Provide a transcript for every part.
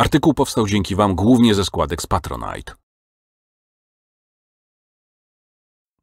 Artykuł powstał dzięki Wam głównie ze składek z Patronite.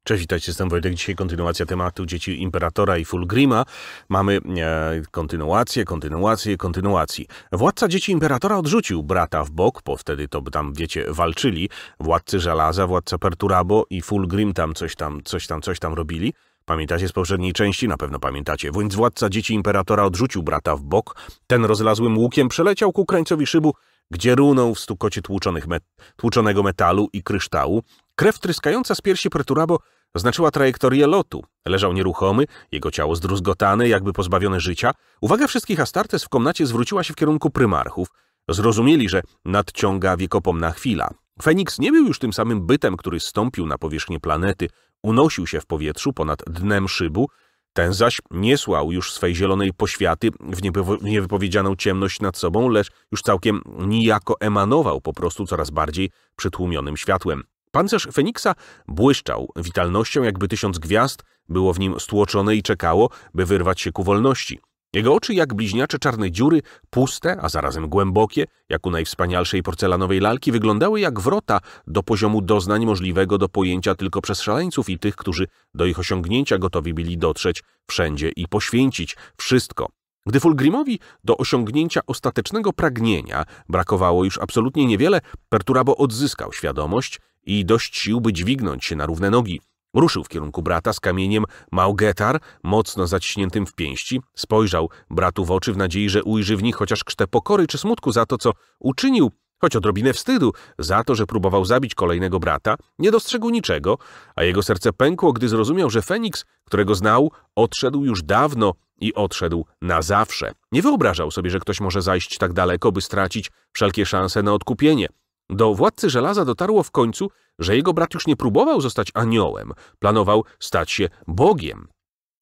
Cześć, witajcie, jestem Wojtek. Dzisiaj kontynuacja tematu Dzieci Imperatora i Fulgrima. Mamy e, kontynuację, kontynuację, kontynuacji. Władca Dzieci Imperatora odrzucił brata w bok, bo wtedy to by tam, wiecie, walczyli. Władcy Żelaza, władca Perturabo i Fulgrim tam coś tam, coś tam, coś tam robili. Pamiętacie z poprzedniej części? Na pewno pamiętacie. Więc władca dzieci imperatora odrzucił brata w bok. Ten rozlazłym łukiem przeleciał ku krańcowi szybu, gdzie runął w stukocie tłuczonych met tłuczonego metalu i kryształu. Krew tryskająca z piersi Perturabo znaczyła trajektorię lotu. Leżał nieruchomy, jego ciało zdruzgotane, jakby pozbawione życia. Uwaga wszystkich Astartes w komnacie zwróciła się w kierunku prymarchów. Zrozumieli, że nadciąga wiekopomna chwila. Feniks nie był już tym samym bytem, który stąpił na powierzchnię planety. Unosił się w powietrzu ponad dnem szybu, ten zaś nie słał już swej zielonej poświaty w niewypowiedzianą ciemność nad sobą, lecz już całkiem nijako emanował po prostu coraz bardziej przytłumionym światłem. Pancerz Feniksa błyszczał witalnością, jakby tysiąc gwiazd było w nim stłoczone i czekało, by wyrwać się ku wolności. Jego oczy jak bliźniacze czarne dziury, puste, a zarazem głębokie, jak u najwspanialszej porcelanowej lalki, wyglądały jak wrota do poziomu doznań możliwego do pojęcia tylko przez szaleńców i tych, którzy do ich osiągnięcia gotowi byli dotrzeć wszędzie i poświęcić wszystko. Gdy Fulgrimowi do osiągnięcia ostatecznego pragnienia brakowało już absolutnie niewiele, Perturabo odzyskał świadomość i dość sił, by dźwignąć się na równe nogi – Ruszył w kierunku brata z kamieniem Maugetar, mocno zaciśniętym w pięści, spojrzał bratu w oczy w nadziei, że ujrzy w nich chociaż ksztę pokory czy smutku za to, co uczynił, choć odrobinę wstydu, za to, że próbował zabić kolejnego brata, nie dostrzegł niczego, a jego serce pękło, gdy zrozumiał, że Feniks, którego znał, odszedł już dawno i odszedł na zawsze. Nie wyobrażał sobie, że ktoś może zajść tak daleko, by stracić wszelkie szanse na odkupienie. Do władcy żelaza dotarło w końcu, że jego brat już nie próbował zostać aniołem, planował stać się Bogiem.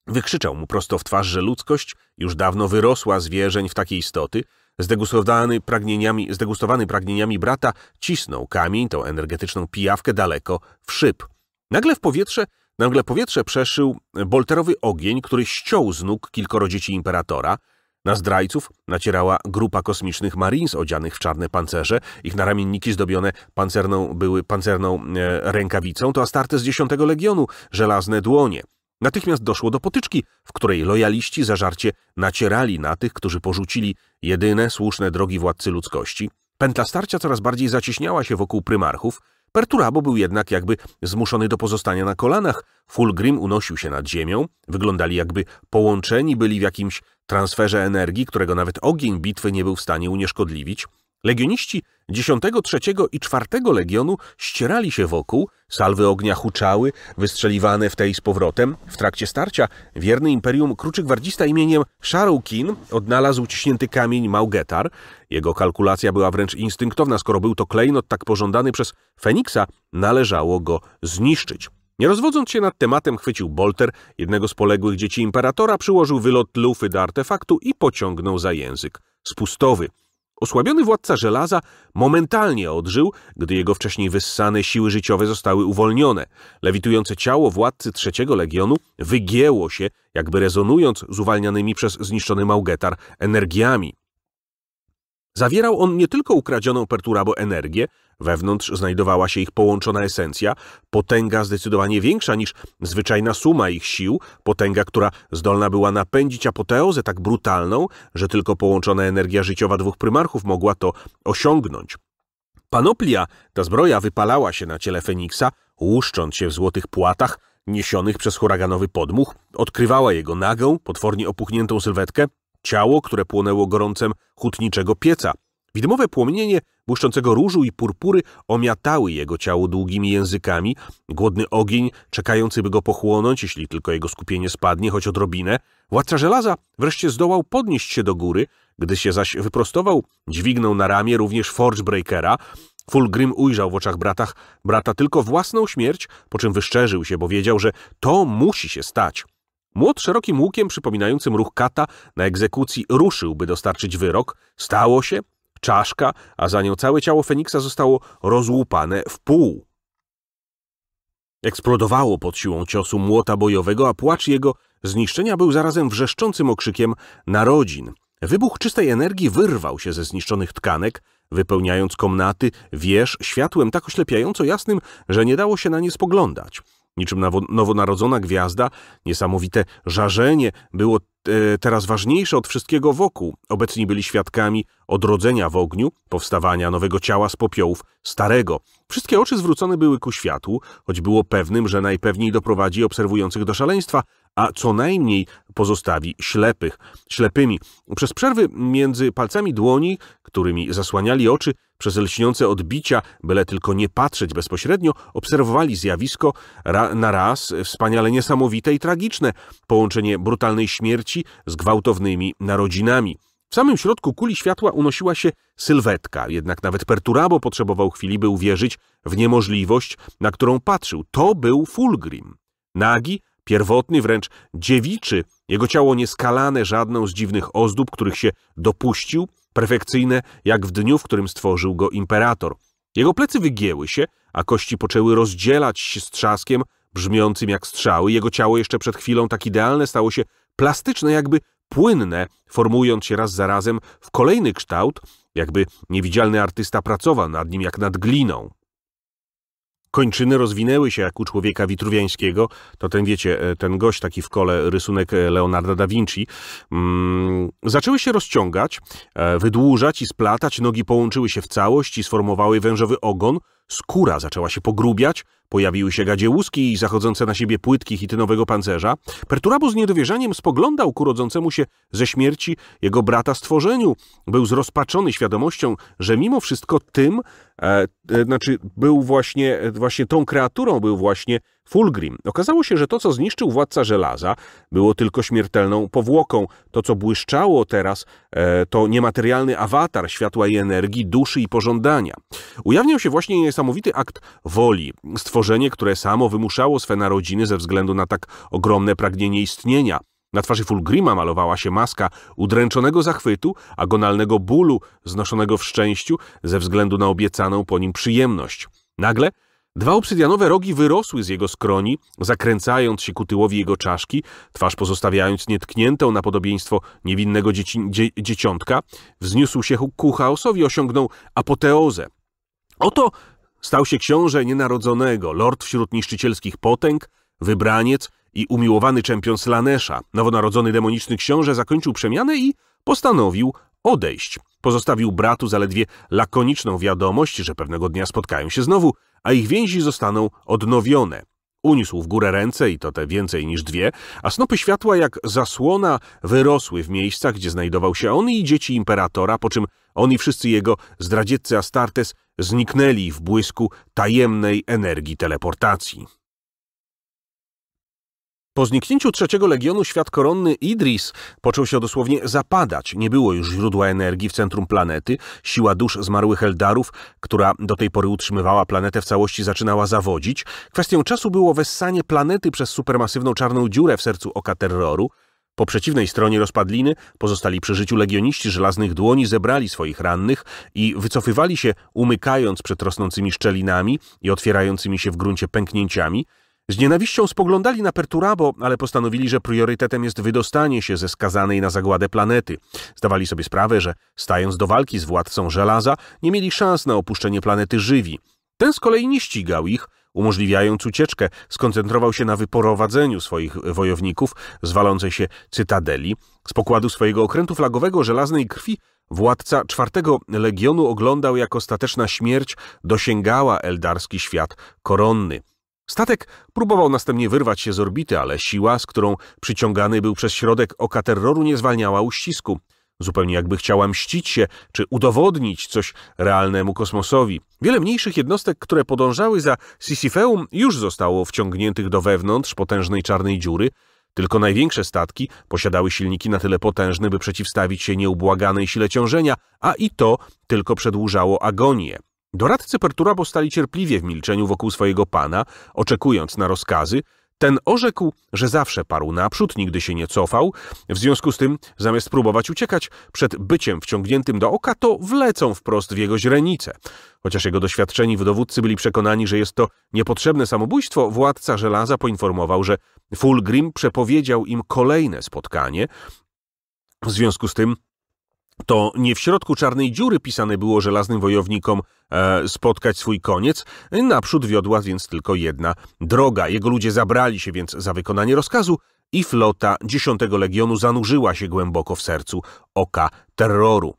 Wykrzyczał mu prosto w twarz, że ludzkość już dawno wyrosła z wierzeń w takie istoty. Zdegustowany pragnieniami, zdegustowany pragnieniami brata cisnął kamień, tą energetyczną pijawkę, daleko w szyb. Nagle w powietrze, nagle powietrze przeszył bolterowy ogień, który ściął z nóg kilkoro dzieci imperatora – na zdrajców nacierała grupa kosmicznych Marines odzianych w czarne pancerze. Ich naramienniki zdobione pancerną, były pancerną e, rękawicą. To Astarte z X Legionu, żelazne dłonie. Natychmiast doszło do potyczki, w której lojaliści zażarcie nacierali na tych, którzy porzucili jedyne słuszne drogi władcy ludzkości. Pętla starcia coraz bardziej zacieśniała się wokół prymarchów, Perturabo był jednak jakby zmuszony do pozostania na kolanach. Fulgrim unosił się nad ziemią, wyglądali jakby połączeni byli w jakimś transferze energii, którego nawet ogień bitwy nie był w stanie unieszkodliwić. Legioniści 10, 3 i 4 Legionu ścierali się wokół, salwy ognia huczały, wystrzeliwane w tej z powrotem. W trakcie starcia wierny Imperium kruczy gwardzista imieniem Sharoukin odnalazł ciśnięty kamień Maugetar. Jego kalkulacja była wręcz instynktowna, skoro był to klejnot tak pożądany przez Feniksa, należało go zniszczyć. Nie rozwodząc się nad tematem, chwycił Bolter, jednego z poległych dzieci imperatora, przyłożył wylot lufy do artefaktu i pociągnął za język. Spustowy Osłabiony władca żelaza momentalnie odżył, gdy jego wcześniej wyssane siły życiowe zostały uwolnione. Lewitujące ciało władcy trzeciego legionu wygięło się, jakby rezonując z uwalnianymi przez zniszczony Maugetar energiami. Zawierał on nie tylko ukradzioną Perturabo energię, wewnątrz znajdowała się ich połączona esencja, potęga zdecydowanie większa niż zwyczajna suma ich sił, potęga, która zdolna była napędzić apoteozę tak brutalną, że tylko połączona energia życiowa dwóch prymarchów mogła to osiągnąć. Panoplia, ta zbroja wypalała się na ciele Feniksa, łuszcząc się w złotych płatach, niesionych przez huraganowy podmuch, odkrywała jego nagą, potwornie opuchniętą sylwetkę, ciało, które płonęło gorącem hutniczego pieca. Widmowe płomienie błyszczącego różu i purpury omiatały jego ciało długimi językami. Głodny ogień, czekający by go pochłonąć, jeśli tylko jego skupienie spadnie, choć odrobinę. Władca żelaza wreszcie zdołał podnieść się do góry. Gdy się zaś wyprostował, dźwignął na ramię również Forgebreakera. Fulgrim ujrzał w oczach bratach brata tylko własną śmierć, po czym wyszczerzył się, bo wiedział, że to musi się stać. Młot szerokim łukiem przypominającym ruch kata na egzekucji by dostarczyć wyrok. Stało się, czaszka, a za nią całe ciało Feniksa zostało rozłupane w pół. Eksplodowało pod siłą ciosu młota bojowego, a płacz jego zniszczenia był zarazem wrzeszczącym okrzykiem narodzin. Wybuch czystej energii wyrwał się ze zniszczonych tkanek, wypełniając komnaty, wież światłem tak oślepiająco jasnym, że nie dało się na nie spoglądać. Niczym nowonarodzona gwiazda, niesamowite żarzenie było e, teraz ważniejsze od wszystkiego wokół. Obecni byli świadkami odrodzenia w ogniu, powstawania nowego ciała z popiołów starego. Wszystkie oczy zwrócone były ku światłu, choć było pewnym, że najpewniej doprowadzi obserwujących do szaleństwa, a co najmniej pozostawi ślepych, ślepymi. Przez przerwy między palcami dłoni, którymi zasłaniali oczy, przez lśniące odbicia, byle tylko nie patrzeć bezpośrednio, obserwowali zjawisko ra na raz wspaniale niesamowite i tragiczne, połączenie brutalnej śmierci z gwałtownymi narodzinami. W samym środku kuli światła unosiła się sylwetka, jednak nawet Perturabo potrzebował chwili, by uwierzyć w niemożliwość, na którą patrzył. To był Fulgrim. Nagi, Pierwotny, wręcz dziewiczy, jego ciało nieskalane żadną z dziwnych ozdób, których się dopuścił, perfekcyjne jak w dniu, w którym stworzył go imperator. Jego plecy wygięły się, a kości poczęły rozdzielać się z trzaskiem, brzmiącym jak strzały. Jego ciało jeszcze przed chwilą tak idealne stało się plastyczne, jakby płynne, formując się raz za razem w kolejny kształt, jakby niewidzialny artysta pracował nad nim jak nad gliną kończyny rozwinęły się jak u człowieka witruwiańskiego, to ten, wiecie, e, ten gość taki w kole, rysunek e, Leonarda da Vinci, mm, zaczęły się rozciągać, e, wydłużać i splatać, nogi połączyły się w całość i sformowały wężowy ogon, Skóra zaczęła się pogrubiać, pojawiły się gadzie łuski i zachodzące na siebie płytki hitynowego pancerza. Perturabo z niedowierzaniem spoglądał ku rodzącemu się ze śmierci jego brata stworzeniu. Był zrozpaczony świadomością, że mimo wszystko tym, e, e, znaczy był właśnie, e, właśnie tą kreaturą, był właśnie Fulgrim. Okazało się, że to, co zniszczył władca żelaza, było tylko śmiertelną powłoką. To, co błyszczało teraz, e, to niematerialny awatar światła i energii, duszy i pożądania. Ujawniał się właśnie niesamowity akt woli, stworzenie, które samo wymuszało swe narodziny ze względu na tak ogromne pragnienie istnienia. Na twarzy Fulgrima malowała się maska udręczonego zachwytu, agonalnego bólu, znoszonego w szczęściu ze względu na obiecaną po nim przyjemność. Nagle Dwa obsydianowe rogi wyrosły z jego skroni, zakręcając się ku tyłowi jego czaszki, twarz pozostawiając nietkniętą na podobieństwo niewinnego dzieci, dzie, dzieciątka, wzniósł się ku chaosowi, osiągnął apoteozę. Oto stał się książę nienarodzonego, lord wśród niszczycielskich potęg, wybraniec i umiłowany czempion Slanesha. Nowonarodzony demoniczny książę zakończył przemianę i postanowił odejść. Pozostawił bratu zaledwie lakoniczną wiadomość, że pewnego dnia spotkają się znowu – a ich więzi zostaną odnowione. Uniósł w górę ręce i to te więcej niż dwie, a snopy światła jak zasłona wyrosły w miejscach, gdzie znajdował się on i dzieci imperatora, po czym on i wszyscy jego zdradzieccy Astartes zniknęli w błysku tajemnej energii teleportacji. Po zniknięciu trzeciego legionu świat koronny Idris począł się dosłownie zapadać. Nie było już źródła energii w centrum planety. Siła dusz zmarłych Eldarów, która do tej pory utrzymywała planetę w całości, zaczynała zawodzić. Kwestią czasu było wessanie planety przez supermasywną czarną dziurę w sercu oka terroru. Po przeciwnej stronie rozpadliny pozostali przy życiu legioniści żelaznych dłoni zebrali swoich rannych i wycofywali się, umykając przed rosnącymi szczelinami i otwierającymi się w gruncie pęknięciami – z nienawiścią spoglądali na Perturabo, ale postanowili, że priorytetem jest wydostanie się ze skazanej na zagładę planety. Zdawali sobie sprawę, że stając do walki z władcą żelaza, nie mieli szans na opuszczenie planety żywi. Ten z kolei nie ścigał ich, umożliwiając ucieczkę, skoncentrował się na wyprowadzeniu swoich wojowników z walącej się cytadeli. Z pokładu swojego okrętu flagowego żelaznej krwi władca czwartego legionu oglądał, jak ostateczna śmierć dosięgała eldarski świat koronny. Statek próbował następnie wyrwać się z orbity, ale siła, z którą przyciągany był przez środek oka terroru, nie zwalniała uścisku. Zupełnie jakby chciała mścić się, czy udowodnić coś realnemu kosmosowi. Wiele mniejszych jednostek, które podążały za Sisyfeum, już zostało wciągniętych do wewnątrz potężnej czarnej dziury, tylko największe statki posiadały silniki na tyle potężne, by przeciwstawić się nieubłaganej sile ciążenia, a i to tylko przedłużało agonię. Doradcy Perturabo stali cierpliwie w milczeniu wokół swojego pana, oczekując na rozkazy. Ten orzekł, że zawsze parł naprzód, nigdy się nie cofał. W związku z tym, zamiast próbować uciekać, przed byciem wciągniętym do oka, to wlecą wprost w jego źrenice. Chociaż jego doświadczeni wydowódcy byli przekonani, że jest to niepotrzebne samobójstwo, władca żelaza poinformował, że Fulgrim przepowiedział im kolejne spotkanie. W związku z tym to nie w środku czarnej dziury pisane było żelaznym wojownikom e, spotkać swój koniec, naprzód wiodła więc tylko jedna droga. Jego ludzie zabrali się więc za wykonanie rozkazu i flota X Legionu zanurzyła się głęboko w sercu oka terroru.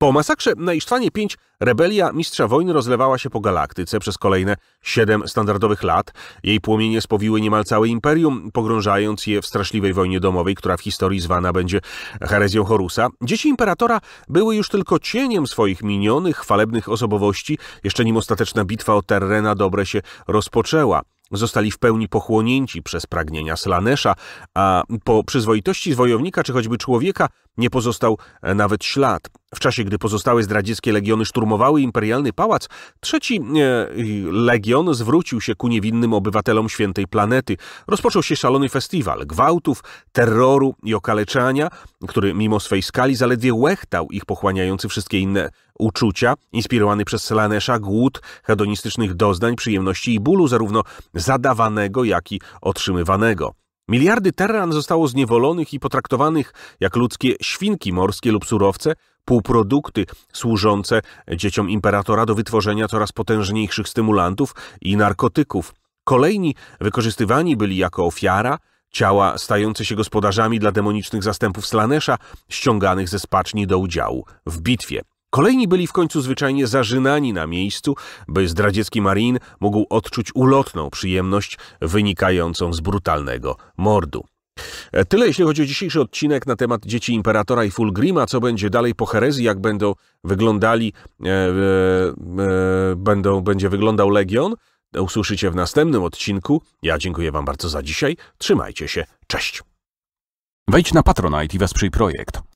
Po masakrze na Isztwanie V rebelia mistrza wojny rozlewała się po galaktyce przez kolejne siedem standardowych lat. Jej płomienie spowiły niemal całe imperium, pogrążając je w straszliwej wojnie domowej, która w historii zwana będzie herezją Horusa. Dzieci imperatora były już tylko cieniem swoich minionych, chwalebnych osobowości, jeszcze nim ostateczna bitwa o Terrena dobre się rozpoczęła. Zostali w pełni pochłonięci przez pragnienia Slanesza, a po przyzwoitości wojownika czy choćby człowieka nie pozostał e, nawet ślad. W czasie, gdy pozostałe zdradzieckie legiony szturmowały imperialny pałac, trzeci e, legion zwrócił się ku niewinnym obywatelom świętej planety. Rozpoczął się szalony festiwal gwałtów, terroru i okaleczania, który mimo swej skali zaledwie łechtał ich pochłaniający wszystkie inne uczucia, inspirowany przez Slanesza głód hedonistycznych doznań, przyjemności i bólu, zarówno zadawanego, jak i otrzymywanego. Miliardy terran zostało zniewolonych i potraktowanych jak ludzkie świnki morskie lub surowce, półprodukty służące dzieciom imperatora do wytworzenia coraz potężniejszych stymulantów i narkotyków. Kolejni wykorzystywani byli jako ofiara, ciała stające się gospodarzami dla demonicznych zastępów Slanesza, ściąganych ze spaczni do udziału w bitwie. Kolejni byli w końcu zwyczajnie zażynani na miejscu, by zdradziecki marin mógł odczuć ulotną przyjemność wynikającą z brutalnego mordu. E, tyle jeśli chodzi o dzisiejszy odcinek na temat dzieci Imperatora i Fulgrima, co będzie dalej po herezji, jak będą wyglądali, e, e, będą, będzie wyglądał Legion usłyszycie w następnym odcinku. Ja dziękuję Wam bardzo za dzisiaj. Trzymajcie się. Cześć. Wejdź na Patronite i wesprzyj projekt.